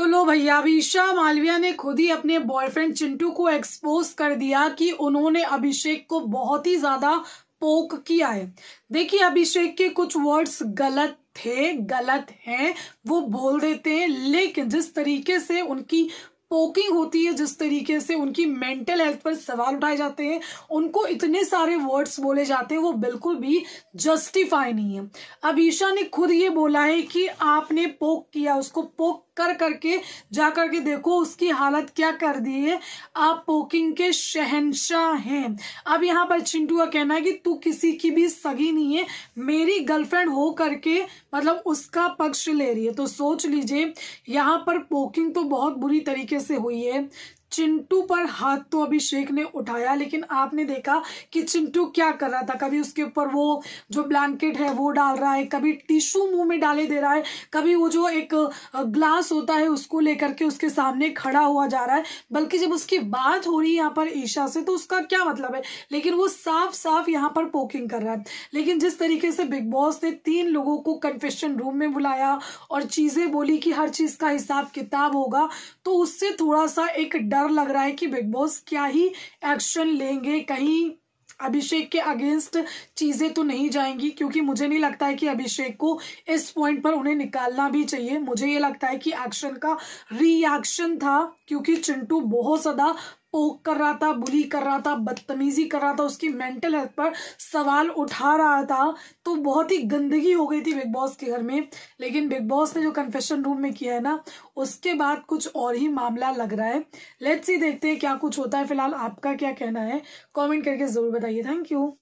तो लो भैया अभिषा मालविया ने खुद ही अपने बॉयफ्रेंड चिंटू को एक्सपोज कर दिया कि उन्होंने अभिषेक को बहुत ही ज्यादा पोक किया है देखिए अभिषेक के कुछ वर्ड्स गलत थे गलत हैं वो बोल देते हैं लेकिन जिस तरीके से उनकी पोकिंग होती है जिस तरीके से उनकी मेंटल हेल्थ पर सवाल उठाए जाते हैं उनको इतने सारे वर्ड्स बोले जाते हैं वो बिल्कुल भी जस्टिफाई नहीं है अब ईशा ने खुद ये बोला है कि आपने पोक किया उसको पोक कर करके जा करके देखो उसकी हालत क्या कर दी है आप पोकिंग के शहनशाह हैं अब यहाँ पर चिंटू का कहना है कि तू किसी की भी सगी नहीं है मेरी गर्लफ्रेंड हो करके मतलब उसका पक्ष ले रही है तो सोच लीजिए यहाँ पर पोकिंग तो बहुत बुरी तरीके से हुई है चिंटू पर हाथ तो अभिषेक ने उठाया लेकिन आपने देखा कि चिंटू क्या कर रहा था कभी उसके ऊपर वो जो ब्लैंकेट है वो डाल रहा है कभी टिश्यू मुंह में डाले दे रहा है कभी वो जो एक ग्लास होता है उसको लेकर के उसके सामने खड़ा हुआ जा रहा है बल्कि जब उसकी बात हो रही है यहाँ पर ईशा से तो उसका क्या मतलब है लेकिन वो साफ साफ यहाँ पर पोकिंग कर रहा है लेकिन जिस तरीके से बिग बॉस ने तीन लोगों को कन्फेशन रूम में बुलाया और चीजें बोली कि हर चीज का हिसाब किताब होगा तो उससे थोड़ा सा एक डर डर लग रहा है कि बिग बॉस क्या ही एक्शन लेंगे कहीं अभिषेक के अगेंस्ट चीज़ें तो नहीं जाएंगी क्योंकि मुझे नहीं लगता है कि अभिषेक को इस पॉइंट पर उन्हें निकालना भी चाहिए मुझे ये लगता है कि एक्शन का रिएक्शन था क्योंकि चिंटू बहुत ज़्यादा पोक कर रहा था बुली कर रहा था बदतमीजी कर रहा था उसकी मेंटल हेल्थ पर सवाल उठा रहा था तो बहुत ही गंदगी हो गई थी बिग बॉस के घर में लेकिन बिग बॉस ने जो कन्फेशन रूम में किया है ना उसके बाद कुछ और ही मामला लग रहा है लेट्स ही देखते हैं क्या कुछ होता है फिलहाल आपका क्या कहना है कमेंट करके जरूर बताइए थैंक यू